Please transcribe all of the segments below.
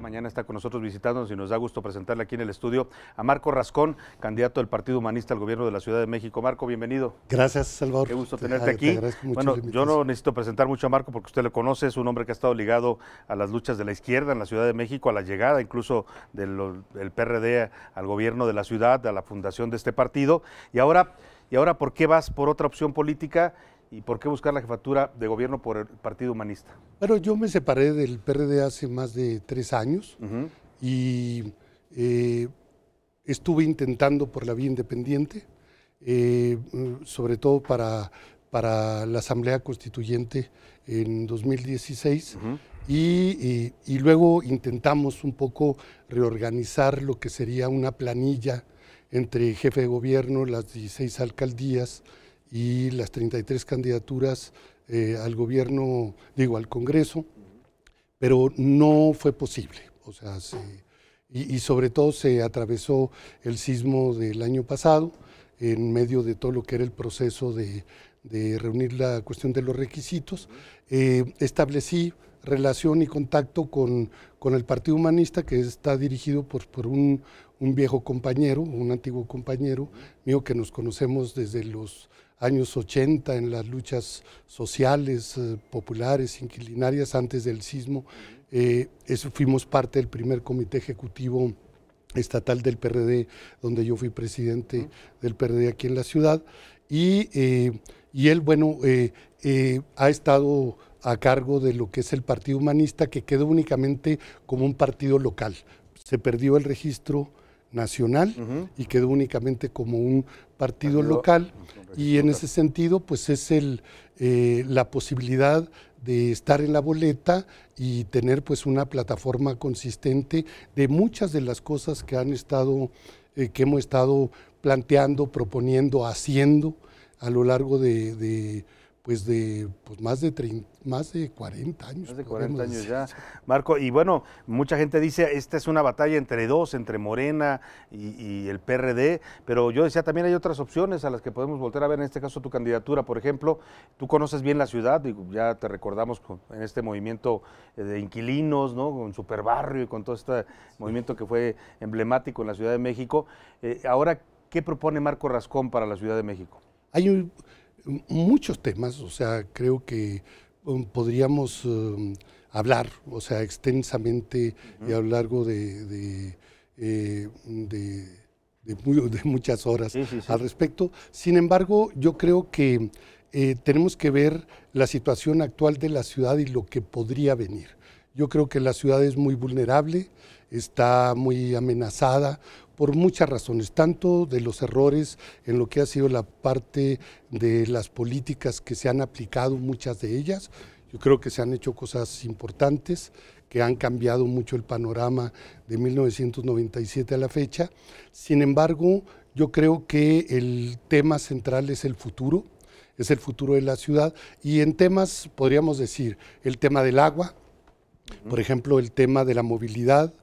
mañana está con nosotros visitándonos y nos da gusto presentarle aquí en el estudio a Marco Rascón, candidato del Partido Humanista al Gobierno de la Ciudad de México. Marco, bienvenido. Gracias, Salvador. Qué gusto tenerte aquí. bueno, yo no necesito presentar mucho a Marco porque usted lo conoce, es un hombre que ha estado ligado a las luchas de la izquierda en la Ciudad de México, a la llegada incluso del, del PRD al gobierno de la ciudad, a la fundación de este partido. Y ahora, y ahora, ¿por qué vas por otra opción política? ¿Y por qué buscar la jefatura de gobierno por el Partido Humanista? Bueno, yo me separé del PRD hace más de tres años y eh, estuve intentando por la vía independiente, eh, sobre todo para, para la Asamblea Constituyente en 2016. y, y, luego intentamos un poco reorganizar lo que sería una planilla entre jefe de gobierno, las 16 alcaldías, y las 33 candidaturas eh, al gobierno, digo, al Congreso, pero no fue posible. O sea, y, sobre todo se atravesó el sismo del año pasado en medio de todo lo que era el proceso de, reunir la cuestión de los requisitos. Eh, establecí relación y contacto con, con, el Partido Humanista, que está dirigido por, por un, un, viejo compañero, un antiguo compañero mío, que nos conocemos desde los años 80 en las luchas sociales, eh, populares, inquilinarias antes del sismo. Eh, eso fuimos parte del primer comité ejecutivo estatal del PRD, donde yo fui presidente del PRD aquí en la ciudad. Y, eh, y él, bueno, ha estado a cargo de lo que es el Partido Humanista, que quedó únicamente como un partido local. Se perdió el registro nacional y quedó únicamente como un partido, local y en ese sentido pues es el, eh, la posibilidad de estar en la boleta y tener pues una plataforma consistente de muchas de las cosas que han estado eh, que hemos estado planteando, proponiendo, haciendo a lo largo de pues de pues más de más de 40 años. Más de 40 años ya, Marco. Y bueno, mucha gente dice, esta es una batalla entre dos, entre Morena y, el PRD, pero yo decía, también hay otras opciones a las que podemos volver a ver, en este caso tu candidatura, por ejemplo, tú conoces bien la ciudad, y ya te recordamos en este movimiento eh, de inquilinos, ¿no? Con Superbarrio y con todo este movimiento que fue emblemático en la Ciudad de México. Eh, ahora, ¿qué propone Marco Rascón para la Ciudad de México? Hay un muchos temas, o sea, creo que um, podríamos um, hablar, o sea, extensamente y a lo largo de, eh, muchas horas al respecto. Sin embargo, yo creo que eh, tenemos que ver la situación actual de la ciudad y lo que podría venir. Yo creo que la ciudad es muy vulnerable, está muy amenazada por muchas razones, tanto de los errores en lo que ha sido la parte de las políticas que se han aplicado, muchas de ellas. Yo creo que se han hecho cosas importantes que han cambiado mucho el panorama de 1997 a la fecha. Sin embargo, yo creo que el tema central es el futuro, es el futuro de la ciudad y en temas, podríamos decir, el tema del agua, por ejemplo, el tema de la movilidad,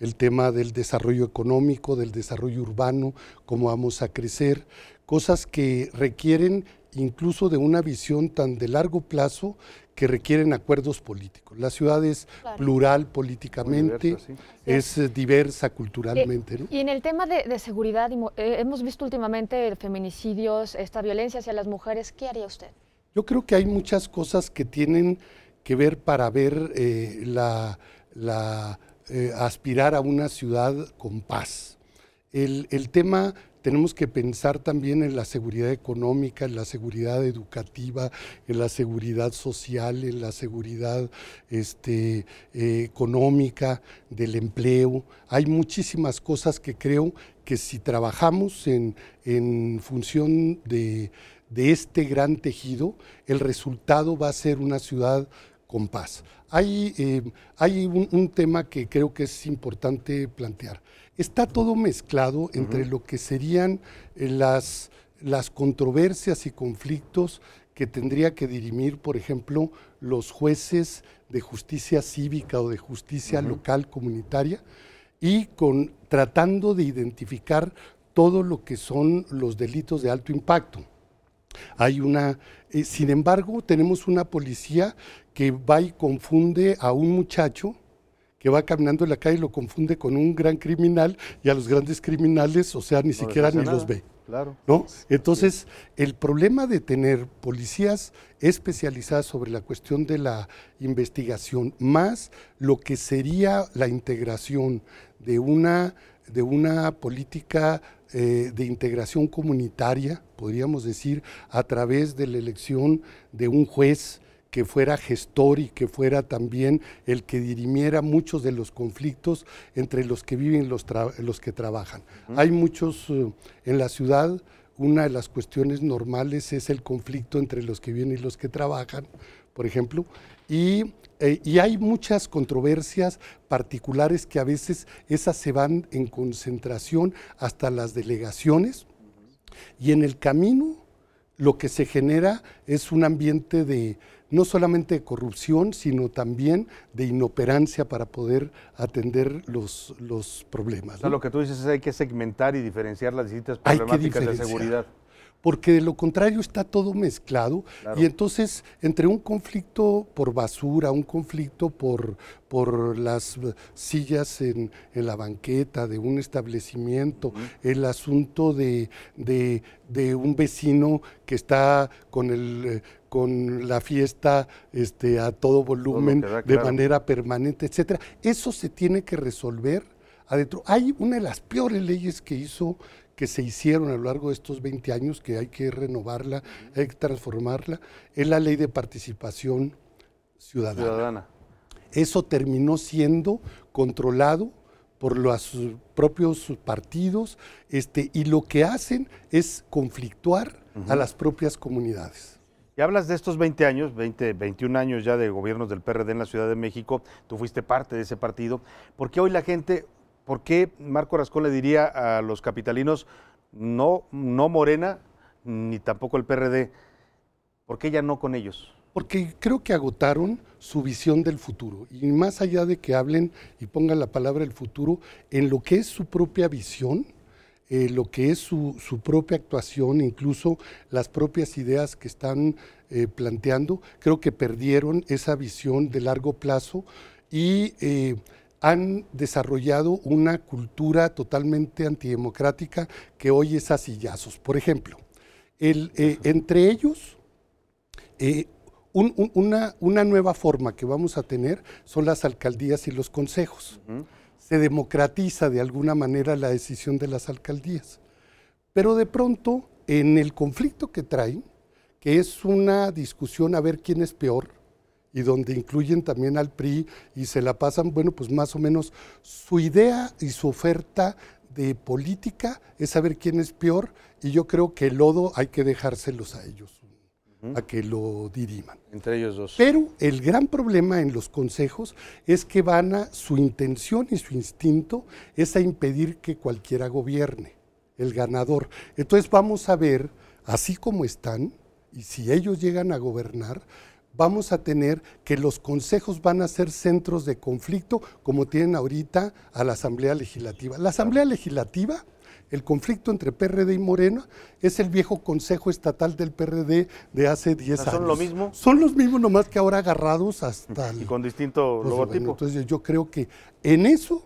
el tema del desarrollo económico, del desarrollo urbano, cómo vamos a crecer, cosas que requieren incluso de una visión tan de largo plazo que requieren acuerdos políticos. La ciudad es plural políticamente, es eh, diversa culturalmente. Eh, y en el tema de, seguridad, eh, hemos visto últimamente feminicidios, esta violencia hacia las mujeres, ¿qué haría usted? Yo creo que hay muchas cosas que tienen que ver para ver la eh, aspirar a una ciudad con paz. El, tema, tenemos que pensar también en la seguridad económica, en la seguridad educativa, en la seguridad social, en la seguridad este, eh, económica, del empleo. Hay muchísimas cosas que creo que si trabajamos en, función de, de este gran tejido, el resultado va a ser una ciudad hay, eh, un, tema que creo que es importante plantear. Está todo mezclado entre lo que serían eh, las, controversias y conflictos que tendría que dirimir, por ejemplo, los jueces de justicia cívica o de justicia local comunitaria y con tratando de identificar todo lo que son los delitos de alto impacto. Hay una, eh, sin embargo, tenemos una policía que va y confunde a un muchacho que va caminando en la calle y lo confunde con un gran criminal y a los grandes criminales, o sea, ni siquiera ni los ve. ¿no? Entonces, el problema de tener policías especializadas sobre la cuestión de la investigación, más lo que sería la integración de una, de una política eh, de integración comunitaria, podríamos decir, a través de la elección de un juez que fuera gestor y que fuera también el que dirimiera muchos de los conflictos entre los que viven y los, los que trabajan. Hay muchos eh, en la ciudad, una de las cuestiones normales es el conflicto entre los que viven y los que trabajan, por ejemplo, eh, y hay muchas controversias particulares que a veces esas se van en concentración hasta las delegaciones y en el camino lo que se genera es un ambiente de no solamente de corrupción, sino también de inoperancia para poder atender los, los problemas. O sea, lo que tú dices es que hay que segmentar y diferenciar las distintas problemáticas de seguridad porque de lo contrario está todo mezclado y entonces entre un conflicto por basura, un conflicto por, por las eh, sillas en, la banqueta de un establecimiento, el asunto de, un vecino que está con el... Eh, con la fiesta este, a todo volumen, de manera permanente, etcétera. Eso se tiene que resolver adentro. Hay una de las peores leyes que hizo que se hicieron a lo largo de estos 20 años, que hay que renovarla, hay que transformarla, es la ley de participación ciudadana. Eso terminó siendo controlado por los propios partidos este, y lo que hacen es conflictuar a las propias comunidades. Y hablas de estos 20 años, 21 años ya de gobiernos del PRD en la Ciudad de México, tú fuiste parte de ese partido, porque hoy la gente ¿Por qué Marco Rascón le diría a los capitalinos, no, no Morena, ni tampoco el PRD? ¿Por qué ya no con ellos? Porque creo que agotaron su visión del futuro. Y más allá de que hablen y pongan la palabra el futuro, en lo que es su propia visión, eh, lo que es su, propia actuación, incluso las propias ideas que están eh, planteando, creo que perdieron esa visión de largo plazo y eh, han desarrollado una cultura totalmente antidemocrática que hoy es a sillazos. Por ejemplo, eh, entre ellos, eh, una, nueva forma que vamos a tener son las alcaldías y los consejos. Se democratiza de alguna manera la decisión de las alcaldías. Pero de pronto, en el conflicto que traen, que es una discusión a ver quién es peor, y donde incluyen también al PRI y se la pasan, bueno, pues más o menos su idea y su oferta de política es saber quién es peor y yo creo que el lodo hay que dejárselos a ellos, a que lo diriman. Entre ellos dos. Pero el gran problema en los consejos es que van a, su intención y su instinto es a impedir que cualquiera gobierne, el ganador. Entonces vamos a ver, así como están, y si ellos llegan a gobernar, vamos a tener que los consejos van a ser centros de conflicto como tienen ahorita a la Asamblea Legislativa. La Asamblea Legislativa, el conflicto entre PRD y Moreno, es el viejo Consejo Estatal del PRD de hace 10 ah, años. ¿Son lo mismo? Son los mismos, nomás que ahora agarrados hasta... Y con distinto pues, logotipo. entonces yo creo que en eso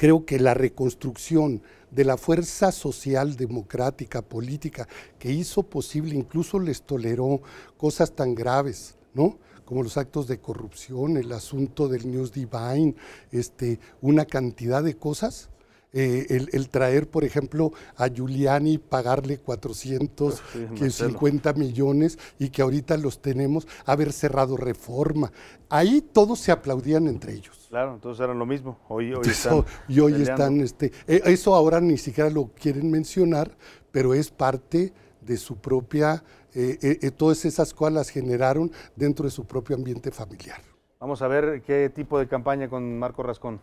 Creo que la reconstrucción de la fuerza social democrática, política, que hizo posible, incluso les toleró cosas tan graves, ¿no? como los actos de corrupción, el asunto del News Divine, este, una cantidad de cosas, eh, el, traer, por ejemplo, a Giuliani pagarle 450 millones y que ahorita los tenemos, haber cerrado reforma. Ahí todos se aplaudían entre ellos. Claro, entonces eran lo mismo. Hoy, hoy están y hoy están, este, eh, eso ahora ni siquiera lo quieren mencionar, pero es parte de su propia, eh, todas esas cosas las generaron dentro de su propio ambiente familiar. Vamos a ver qué tipo de campaña con Marco Rascón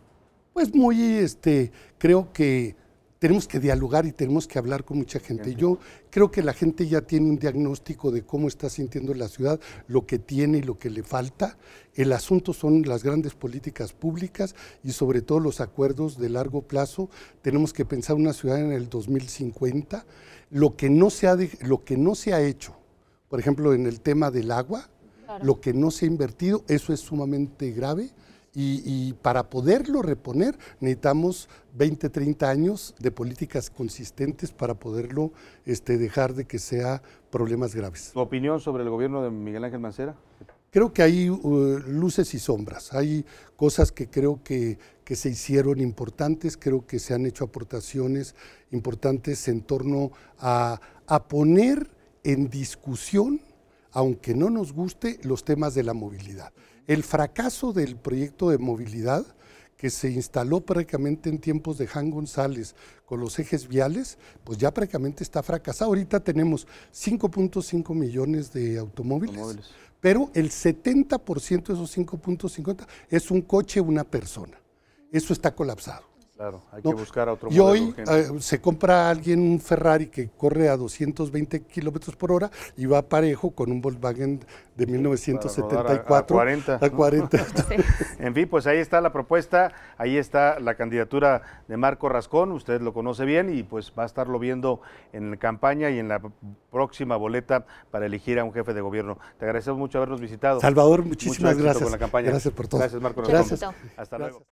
pues muy, este, creo que tenemos que dialogar y tenemos que hablar con mucha gente. Yo creo que la gente ya tiene un diagnóstico de cómo está sintiendo la ciudad, lo que tiene y lo que le falta. El asunto son las grandes políticas públicas y sobre todo los acuerdos de largo plazo. Tenemos que pensar una ciudad en el 2050. Lo que no se ha, lo que no se ha hecho, por ejemplo, en el tema del agua, lo que no se ha invertido, eso es sumamente grave. Y, para poderlo reponer necesitamos 20, 30 años de políticas consistentes para poderlo este, dejar de que sea problemas graves. ¿Tu opinión sobre el gobierno de Miguel Ángel Mancera? Creo que hay uh, luces y sombras, hay cosas que creo que, se hicieron importantes, creo que se han hecho aportaciones importantes en torno a poner en discusión, aunque no nos guste, los temas de la movilidad el fracaso del proyecto de movilidad que se instaló prácticamente en tiempos de Jan González con los ejes viales, pues ya prácticamente está fracasado. Ahorita tenemos 5.5 millones de automóviles, pero el 70% de esos 5.50 es un coche, una persona. Eso está colapsado. Claro, hay que buscar otro Y hoy eh, se compra alguien un Ferrari que corre a 220 kilómetros por hora y va parejo con un Volkswagen de 1974 a, 40. En fin, pues ahí está la propuesta, ahí está la candidatura de Marco Rascón, usted lo conoce bien y pues va a estarlo viendo en la campaña y en la próxima boleta para elegir a un jefe de gobierno. Te agradecemos mucho habernos visitado. Salvador, muchísimas gracias. Con la campaña. Gracias por todo. Gracias, Marco. Gracias. Hasta luego.